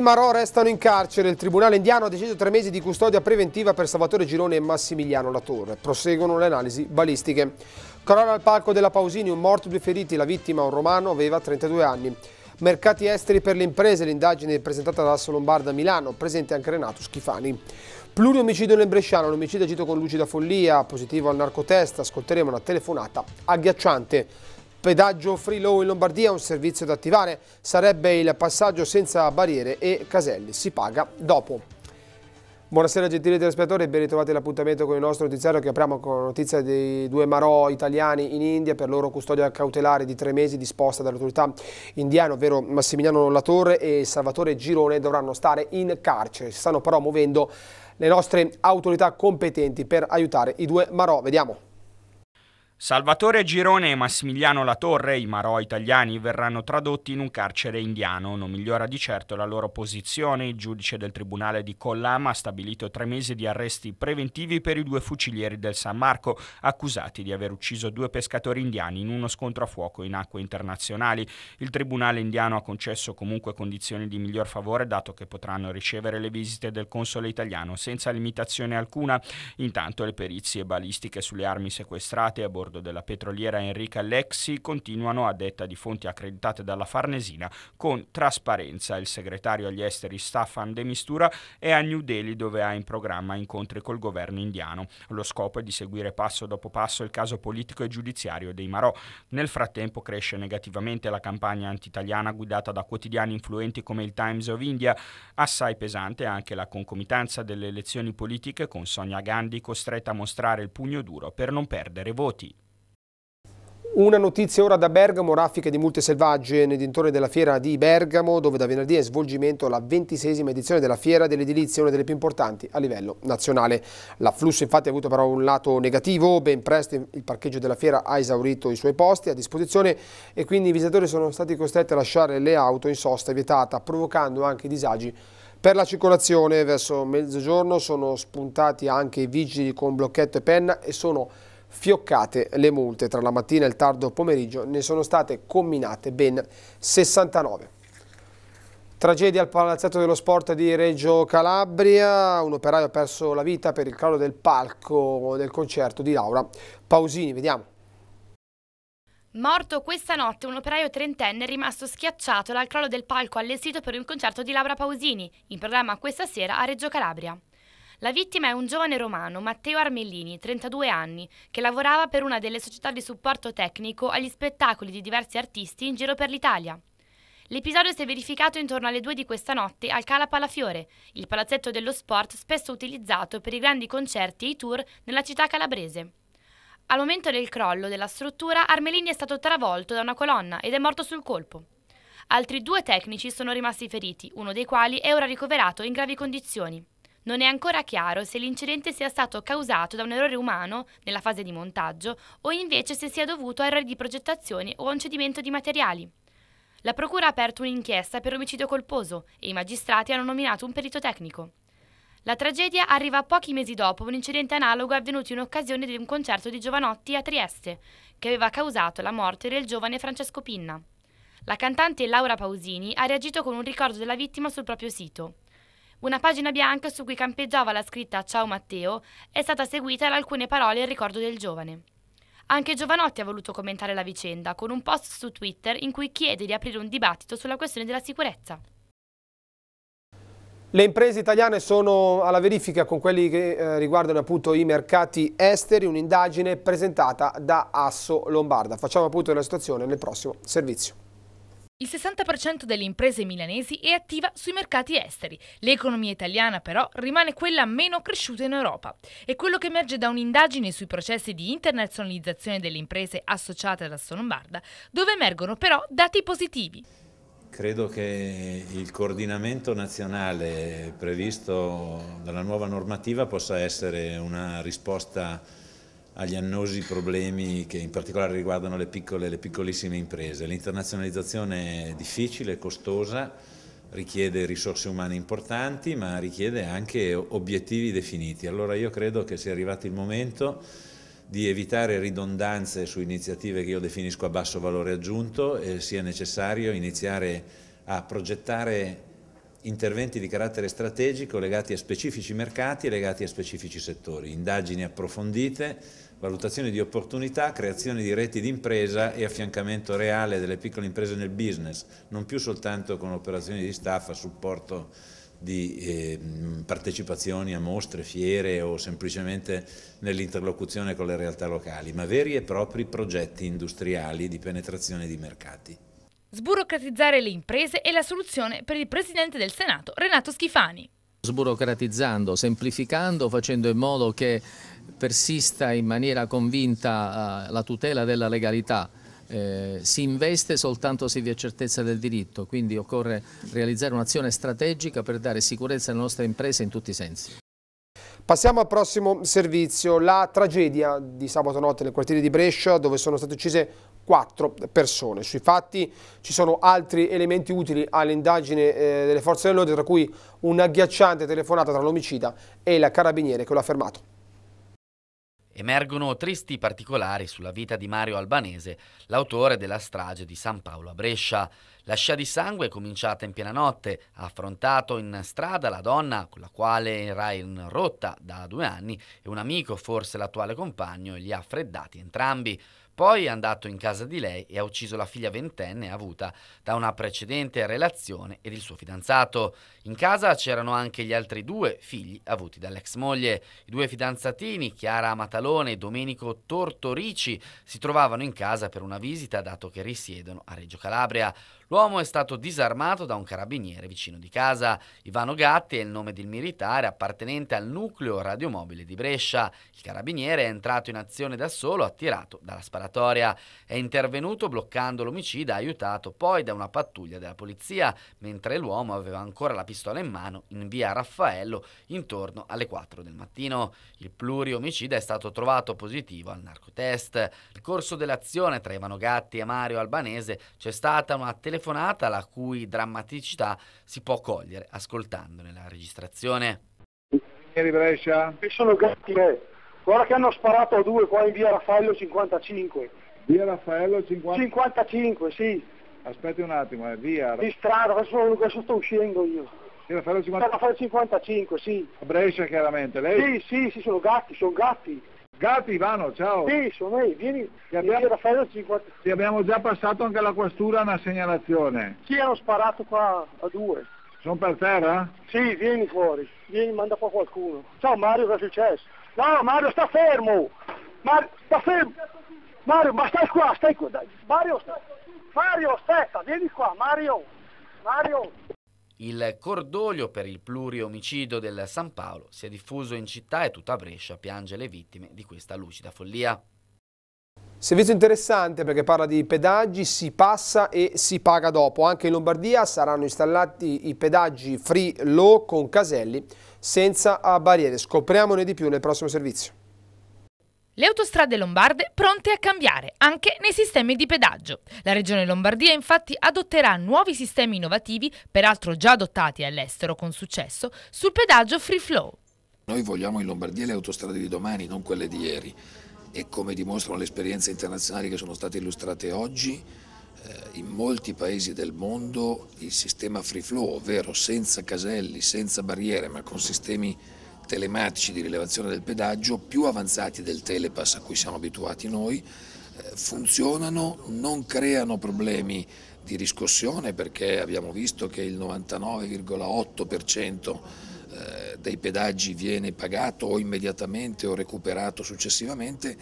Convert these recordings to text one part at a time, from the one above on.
I Marò restano in carcere. Il Tribunale indiano ha deciso tre mesi di custodia preventiva per Salvatore Girone e Massimiliano Latorre. Proseguono le analisi balistiche. Corona al palco della Pausini un morto e due feriti. La vittima, un romano, aveva 32 anni. Mercati esteri per le imprese, l'indagine presentata da Asso Lombarda a Milano, presente anche Renato Schifani. Pluriomicidio nel Bresciano, un omicidio agito con lucida follia, positivo al narcotest, ascolteremo una telefonata agghiacciante. Pedaggio free low in Lombardia, un servizio da attivare, sarebbe il passaggio senza barriere e caselli, si paga dopo. Buonasera gentili telespettatori e ben ritrovati all'appuntamento con il nostro notiziario che apriamo con la notizia dei due marò italiani in India per loro custodia cautelare di tre mesi disposta dall'autorità indiana, ovvero Massimiliano Latorre e Salvatore Girone dovranno stare in carcere, si stanno però muovendo le nostre autorità competenti per aiutare i due marò, vediamo. Salvatore Girone e Massimiliano Latorre, i marò italiani, verranno tradotti in un carcere indiano. Non migliora di certo la loro posizione. Il giudice del tribunale di Collama ha stabilito tre mesi di arresti preventivi per i due fucilieri del San Marco, accusati di aver ucciso due pescatori indiani in uno scontro a fuoco in acque internazionali. Il tribunale indiano ha concesso comunque condizioni di miglior favore, dato che potranno ricevere le visite del console italiano senza limitazione alcuna. Intanto le perizie balistiche sulle armi sequestrate a bordo bordo della petroliera Enrica Lexi continuano, a detta di fonti accreditate dalla Farnesina, con trasparenza. Il segretario agli esteri Staffan De Mistura è a New Delhi dove ha in programma incontri col governo indiano. Lo scopo è di seguire passo dopo passo il caso politico e giudiziario dei Marò. Nel frattempo cresce negativamente la campagna anti-italiana guidata da quotidiani influenti come il Times of India, assai pesante anche la concomitanza delle elezioni politiche con Sonia Gandhi costretta a mostrare il pugno duro per non perdere voti. Una notizia ora da Bergamo, raffiche di multe selvagge nei dintorni della fiera di Bergamo, dove da venerdì è svolgimento la ventisesima edizione della fiera dell'edilizia, una delle più importanti a livello nazionale. L'afflusso infatti ha avuto però un lato negativo, ben presto il parcheggio della fiera ha esaurito i suoi posti a disposizione e quindi i visitatori sono stati costretti a lasciare le auto in sosta vietata, provocando anche disagi per la circolazione. Verso mezzogiorno sono spuntati anche i vigili con blocchetto e penna e sono fioccate le multe. Tra la mattina e il tardo pomeriggio ne sono state combinate ben 69. Tragedia al Palazzetto dello Sport di Reggio Calabria, un operaio ha perso la vita per il crollo del palco del concerto di Laura Pausini, vediamo. Morto questa notte un operaio trentenne è rimasto schiacciato dal crollo del palco allestito per un concerto di Laura Pausini, in programma questa sera a Reggio Calabria. La vittima è un giovane romano, Matteo Armellini, 32 anni, che lavorava per una delle società di supporto tecnico agli spettacoli di diversi artisti in giro per l'Italia. L'episodio si è verificato intorno alle 2 di questa notte al Cala Palafiore, il palazzetto dello sport spesso utilizzato per i grandi concerti e i tour nella città calabrese. Al momento del crollo della struttura, Armelini è stato travolto da una colonna ed è morto sul colpo. Altri due tecnici sono rimasti feriti, uno dei quali è ora ricoverato in gravi condizioni. Non è ancora chiaro se l'incidente sia stato causato da un errore umano nella fase di montaggio o invece se sia dovuto a errori di progettazione o a un cedimento di materiali. La Procura ha aperto un'inchiesta per omicidio colposo e i magistrati hanno nominato un perito tecnico. La tragedia arriva pochi mesi dopo un incidente analogo avvenuto in occasione di un concerto di giovanotti a Trieste, che aveva causato la morte del giovane Francesco Pinna. La cantante Laura Pausini ha reagito con un ricordo della vittima sul proprio sito. Una pagina bianca su cui campeggiava la scritta Ciao Matteo è stata seguita da alcune parole in ricordo del giovane. Anche Giovanotti ha voluto commentare la vicenda con un post su Twitter in cui chiede di aprire un dibattito sulla questione della sicurezza. Le imprese italiane sono alla verifica con quelli che eh, riguardano appunto i mercati esteri, un'indagine presentata da Asso Lombarda. Facciamo appunto la situazione nel prossimo servizio. Il 60% delle imprese milanesi è attiva sui mercati esteri. L'economia italiana però rimane quella meno cresciuta in Europa. È quello che emerge da un'indagine sui processi di internazionalizzazione delle imprese associate alla Lombarda, dove emergono però dati positivi. Credo che il coordinamento nazionale previsto dalla nuova normativa possa essere una risposta agli annosi problemi che in particolare riguardano le piccole e le piccolissime imprese. L'internazionalizzazione è difficile, costosa, richiede risorse umane importanti, ma richiede anche obiettivi definiti. Allora io credo che sia arrivato il momento di evitare ridondanze su iniziative che io definisco a basso valore aggiunto e sia necessario iniziare a progettare interventi di carattere strategico legati a specifici mercati e legati a specifici settori, indagini approfondite valutazione di opportunità, creazione di reti d'impresa e affiancamento reale delle piccole imprese nel business, non più soltanto con operazioni di staff a supporto di eh, partecipazioni a mostre, fiere o semplicemente nell'interlocuzione con le realtà locali, ma veri e propri progetti industriali di penetrazione di mercati. Sburocratizzare le imprese è la soluzione per il Presidente del Senato, Renato Schifani. Sburocratizzando, semplificando, facendo in modo che persista in maniera convinta eh, la tutela della legalità, eh, si investe soltanto se vi è certezza del diritto, quindi occorre realizzare un'azione strategica per dare sicurezza alle nostre imprese in tutti i sensi. Passiamo al prossimo servizio, la tragedia di sabato notte nel quartiere di Brescia dove sono state uccise quattro persone. Sui fatti ci sono altri elementi utili all'indagine eh, delle forze dell'ordine tra cui un'agghiacciante telefonata tra l'omicida e la carabiniere che lo ha fermato. Emergono tristi particolari sulla vita di Mario Albanese, l'autore della strage di San Paolo a Brescia. La scia di sangue è cominciata in piena notte, ha affrontato in strada la donna con la quale era in rotta da due anni e un amico, forse l'attuale compagno, li ha freddati entrambi. Poi è andato in casa di lei e ha ucciso la figlia ventenne avuta da una precedente relazione ed il suo fidanzato. In casa c'erano anche gli altri due figli avuti dall'ex moglie. I due fidanzatini, Chiara Matalone e Domenico Tortorici, si trovavano in casa per una visita dato che risiedono a Reggio Calabria. L'uomo è stato disarmato da un carabiniere vicino di casa. Ivano Gatti è il nome del militare appartenente al nucleo radiomobile di Brescia. Il carabiniere è entrato in azione da solo, attirato dalla sparatoria. È intervenuto bloccando l'omicida, aiutato poi da una pattuglia della polizia, mentre l'uomo aveva ancora la pistola in mano in via Raffaello intorno alle 4 del mattino. Il pluriomicida è stato trovato positivo al narcotest. Nel corso dell'azione tra Ivano Gatti e Mario Albanese c'è stata una telefonata telefonata la cui drammaticità si può cogliere ascoltandone la registrazione. Ieri Brescia. Io sono Gattile. Guarda che hanno sparato a due qua in via Raffaello 55. Via Raffaello 50... 55, sì. Aspetti un attimo, è eh, via. Di strada, adesso, adesso sto uscendo io. Via Raffaello 50... Raffaello 55, sì. A Brescia chiaramente, lei? Sì, sì, sì, sono gatti, sono gatti. Gatti, Ivano, ciao. Sì, sono io, vieni, ti abbiamo, Raffaello 50. Ti abbiamo già passato anche la questura una segnalazione. Sì, hanno sparato qua a due. Sono per terra? Sì, vieni fuori, vieni, manda qua qualcuno. Ciao Mario, cosa è successo? No, Mario, sta fermo! Mario, sta fermo! Mario, ma stai qua, stai qua, dai. Mario, sta... Mario, aspetta, vieni qua, Mario! Mario! Il cordoglio per il pluriomicidio del San Paolo si è diffuso in città e tutta Brescia piange le vittime di questa lucida follia. Servizio interessante perché parla di pedaggi, si passa e si paga dopo. Anche in Lombardia saranno installati i pedaggi free low con caselli senza barriere. Scopriamone di più nel prossimo servizio. Le autostrade lombarde pronte a cambiare anche nei sistemi di pedaggio. La Regione Lombardia infatti adotterà nuovi sistemi innovativi, peraltro già adottati all'estero con successo, sul pedaggio free flow. Noi vogliamo in Lombardia le autostrade di domani, non quelle di ieri e come dimostrano le esperienze internazionali che sono state illustrate oggi, eh, in molti paesi del mondo il sistema free flow, ovvero senza caselli, senza barriere, ma con sistemi telematici di rilevazione del pedaggio più avanzati del telepass a cui siamo abituati noi, eh, funzionano, non creano problemi di riscossione perché abbiamo visto che il 99,8% eh, dei pedaggi viene pagato o immediatamente o recuperato successivamente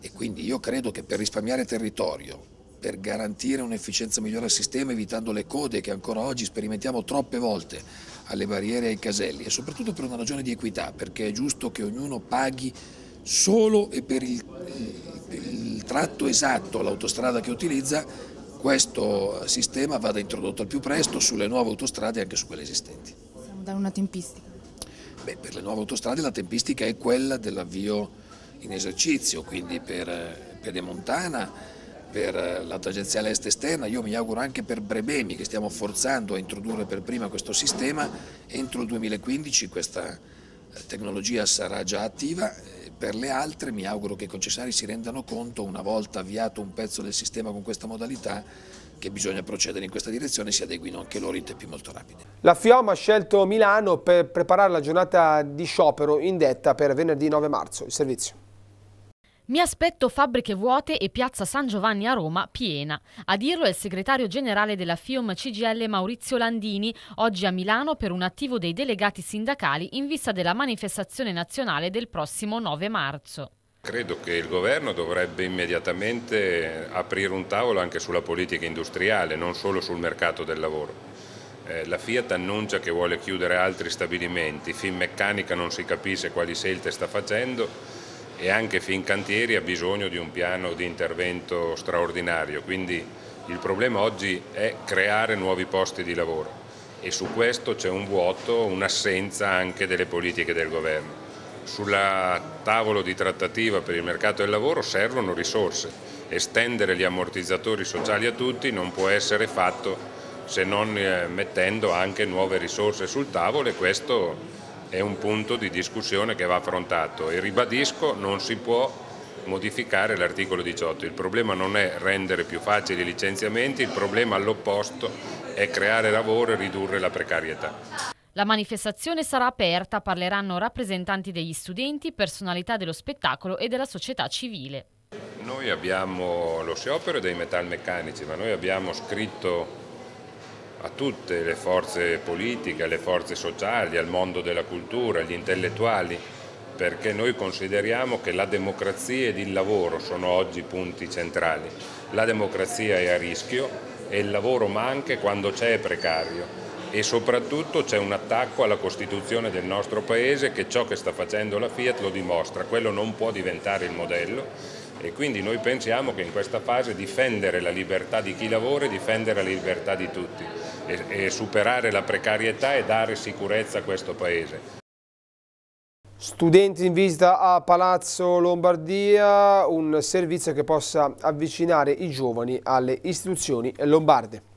e quindi io credo che per risparmiare territorio, per garantire un'efficienza migliore al sistema evitando le code che ancora oggi sperimentiamo troppe volte alle barriere e ai caselli e soprattutto per una ragione di equità, perché è giusto che ognuno paghi solo e per il, per il tratto esatto, l'autostrada che utilizza, questo sistema vada introdotto al più presto sulle nuove autostrade e anche su quelle esistenti. Possiamo dare una tempistica? Beh, per le nuove autostrade la tempistica è quella dell'avvio in esercizio, quindi per Pedemontana per eh, la tangenziale est esterna, io mi auguro anche per Brebemi che stiamo forzando a introdurre per prima questo sistema, entro il 2015 questa eh, tecnologia sarà già attiva, eh, per le altre mi auguro che i concessari si rendano conto una volta avviato un pezzo del sistema con questa modalità che bisogna procedere in questa direzione e si adeguino anche loro in tempi molto rapidi. La FIOM ha scelto Milano per preparare la giornata di sciopero indetta per venerdì 9 marzo. Il servizio. Mi aspetto fabbriche vuote e piazza San Giovanni a Roma piena. A dirlo è il segretario generale della FIOM CGL Maurizio Landini, oggi a Milano per un attivo dei delegati sindacali in vista della manifestazione nazionale del prossimo 9 marzo. Credo che il governo dovrebbe immediatamente aprire un tavolo anche sulla politica industriale, non solo sul mercato del lavoro eh, la Fiat annuncia che vuole chiudere altri stabilimenti, Finmeccanica non si capisce quali scelte sta facendo, e anche Fincantieri ha bisogno di un piano di intervento straordinario, quindi il problema oggi è creare nuovi posti di lavoro e su questo c'è un vuoto, un'assenza anche delle politiche del governo. Sulla tavola di trattativa per il mercato del lavoro servono risorse, estendere gli ammortizzatori sociali a tutti non può essere fatto se non eh, mettendo anche nuove risorse sul tavolo e questo è un punto di discussione che va affrontato e ribadisco non si può modificare l'articolo 18. Il problema non è rendere più facili i licenziamenti, il problema all'opposto è creare lavoro e ridurre la precarietà. La manifestazione sarà aperta, parleranno rappresentanti degli studenti, personalità dello spettacolo e della società civile. Noi abbiamo lo sciopero dei metalmeccanici, ma noi abbiamo scritto a tutte le forze politiche, alle forze sociali, al mondo della cultura, agli intellettuali, perché noi consideriamo che la democrazia ed il lavoro sono oggi punti centrali. La democrazia è a rischio e il lavoro manca quando c'è è precario e soprattutto c'è un attacco alla Costituzione del nostro Paese che ciò che sta facendo la Fiat lo dimostra, quello non può diventare il modello e quindi noi pensiamo che in questa fase difendere la libertà di chi lavora e difendere la libertà di tutti e, e superare la precarietà e dare sicurezza a questo Paese. Studenti in visita a Palazzo Lombardia, un servizio che possa avvicinare i giovani alle istituzioni lombarde.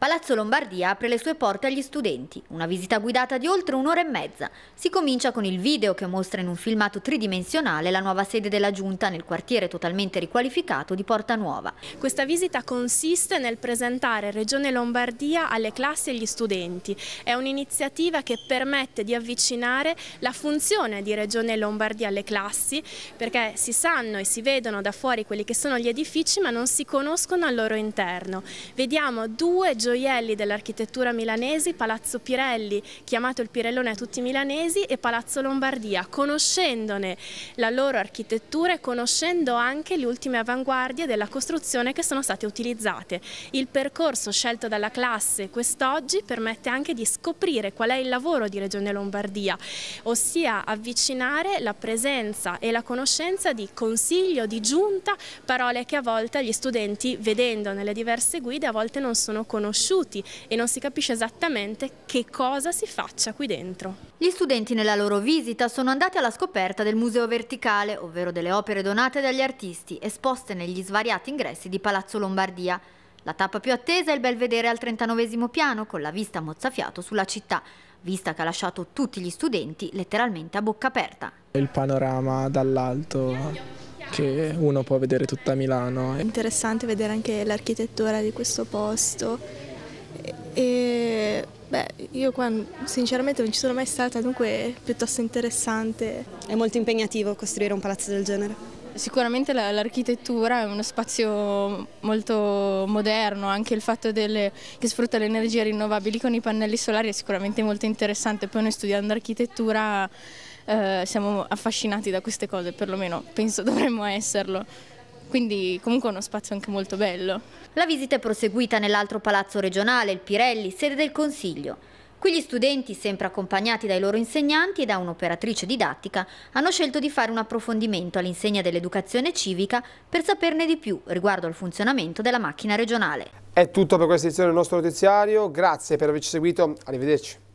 Palazzo Lombardia apre le sue porte agli studenti, una visita guidata di oltre un'ora e mezza. Si comincia con il video che mostra in un filmato tridimensionale la nuova sede della Giunta nel quartiere totalmente riqualificato di Porta Nuova. Questa visita consiste nel presentare Regione Lombardia alle classi e agli studenti. È un'iniziativa che permette di avvicinare la funzione di Regione Lombardia alle classi perché si sanno e si vedono da fuori quelli che sono gli edifici ma non si conoscono al loro interno. Vediamo due giorni gioielli dell'architettura milanesi, Palazzo Pirelli, chiamato il Pirellone a tutti i milanesi, e Palazzo Lombardia, conoscendone la loro architettura e conoscendo anche le ultime avanguardie della costruzione che sono state utilizzate. Il percorso scelto dalla classe quest'oggi permette anche di scoprire qual è il lavoro di Regione Lombardia, ossia avvicinare la presenza e la conoscenza di consiglio, di giunta, parole che a volte gli studenti, vedendo nelle diverse guide, a volte non sono conosciute sconosciuti e non si capisce esattamente che cosa si faccia qui dentro. Gli studenti nella loro visita sono andati alla scoperta del Museo Verticale, ovvero delle opere donate dagli artisti esposte negli svariati ingressi di Palazzo Lombardia. La tappa più attesa è il belvedere al 39 piano con la vista mozzafiato sulla città, vista che ha lasciato tutti gli studenti letteralmente a bocca aperta. Il panorama dall'alto che uno può vedere tutta Milano. È interessante vedere anche l'architettura di questo posto e beh, io qua sinceramente non ci sono mai stata, dunque è piuttosto interessante. È molto impegnativo costruire un palazzo del genere. Sicuramente l'architettura è uno spazio molto moderno, anche il fatto delle, che sfrutta le energie rinnovabili con i pannelli solari è sicuramente molto interessante, poi noi studiando architettura eh, siamo affascinati da queste cose, perlomeno penso dovremmo esserlo quindi comunque uno spazio anche molto bello. La visita è proseguita nell'altro palazzo regionale, il Pirelli, sede del Consiglio. Qui gli studenti, sempre accompagnati dai loro insegnanti e da un'operatrice didattica, hanno scelto di fare un approfondimento all'insegna dell'educazione civica per saperne di più riguardo al funzionamento della macchina regionale. È tutto per questa edizione del nostro notiziario, grazie per averci seguito, arrivederci.